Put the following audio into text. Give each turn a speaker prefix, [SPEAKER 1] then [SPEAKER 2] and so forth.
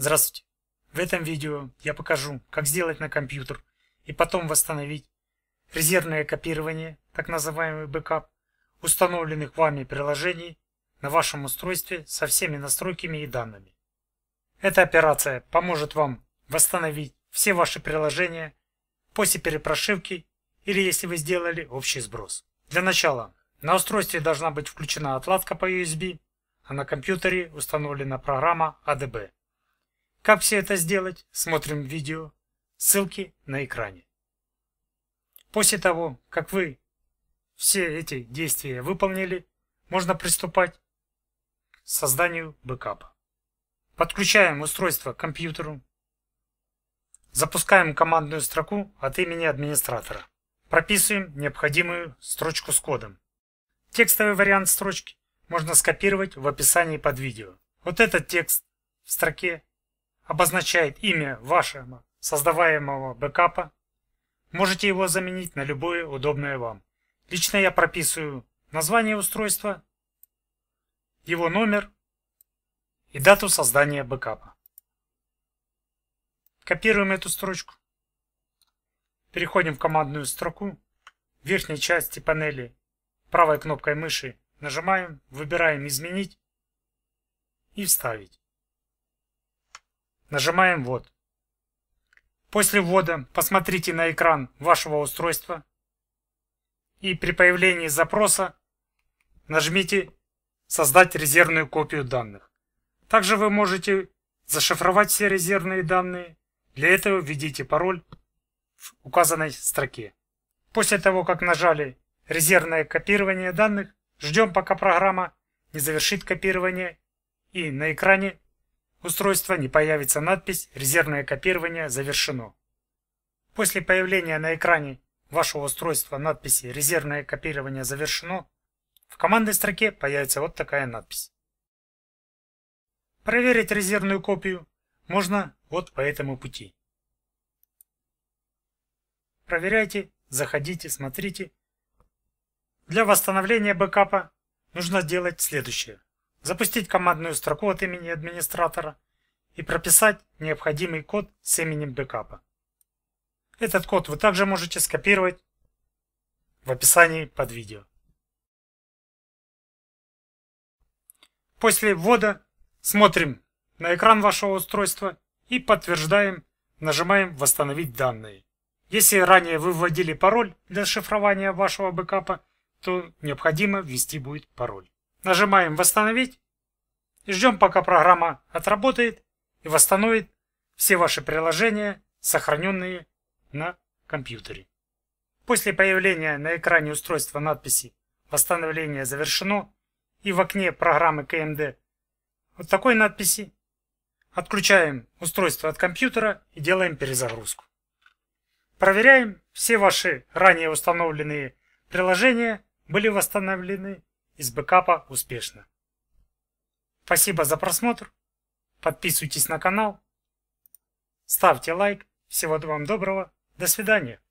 [SPEAKER 1] Здравствуйте! В этом видео я покажу, как сделать на компьютер и потом восстановить резервное копирование, так называемый бэкап, установленных вами приложений на вашем устройстве со всеми настройками и данными. Эта операция поможет вам восстановить все ваши приложения после перепрошивки или если вы сделали общий сброс. Для начала на устройстве должна быть включена отладка по USB, а на компьютере установлена программа ADB. Как все это сделать, смотрим видео. Ссылки на экране. После того, как вы все эти действия выполнили, можно приступать к созданию бэкапа. Подключаем устройство к компьютеру. Запускаем командную строку от имени администратора. Прописываем необходимую строчку с кодом. Текстовый вариант строчки можно скопировать в описании под видео. Вот этот текст в строке обозначает имя вашего создаваемого бэкапа. Можете его заменить на любое удобное вам. Лично я прописываю название устройства, его номер и дату создания бэкапа. Копируем эту строчку. Переходим в командную строку. В верхней части панели правой кнопкой мыши нажимаем, выбираем «Изменить» и «Вставить». Нажимаем «Ввод». После ввода посмотрите на экран вашего устройства и при появлении запроса нажмите «Создать резервную копию данных». Также вы можете зашифровать все резервные данные. Для этого введите пароль в указанной строке. После того, как нажали «Резервное копирование данных», ждем, пока программа не завершит копирование и на экране устройства не появится надпись «Резервное копирование завершено». После появления на экране вашего устройства надписи «Резервное копирование завершено», в командной строке появится вот такая надпись. Проверить резервную копию можно вот по этому пути. Проверяйте, заходите, смотрите. Для восстановления бэкапа нужно сделать следующее запустить командную строку от имени администратора и прописать необходимый код с именем бэкапа. Этот код вы также можете скопировать в описании под видео. После ввода смотрим на экран вашего устройства и подтверждаем, нажимаем «Восстановить данные». Если ранее вы вводили пароль для шифрования вашего бэкапа, то необходимо ввести будет пароль. Нажимаем «Восстановить». Ждем, пока программа отработает и восстановит все ваши приложения, сохраненные на компьютере. После появления на экране устройства надписи «Восстановление завершено» и в окне программы КМД вот такой надписи отключаем устройство от компьютера и делаем перезагрузку. Проверяем, все ваши ранее установленные приложения были восстановлены из бэкапа успешно. Спасибо за просмотр. Подписывайтесь на канал. Ставьте лайк. Всего вам доброго. До свидания.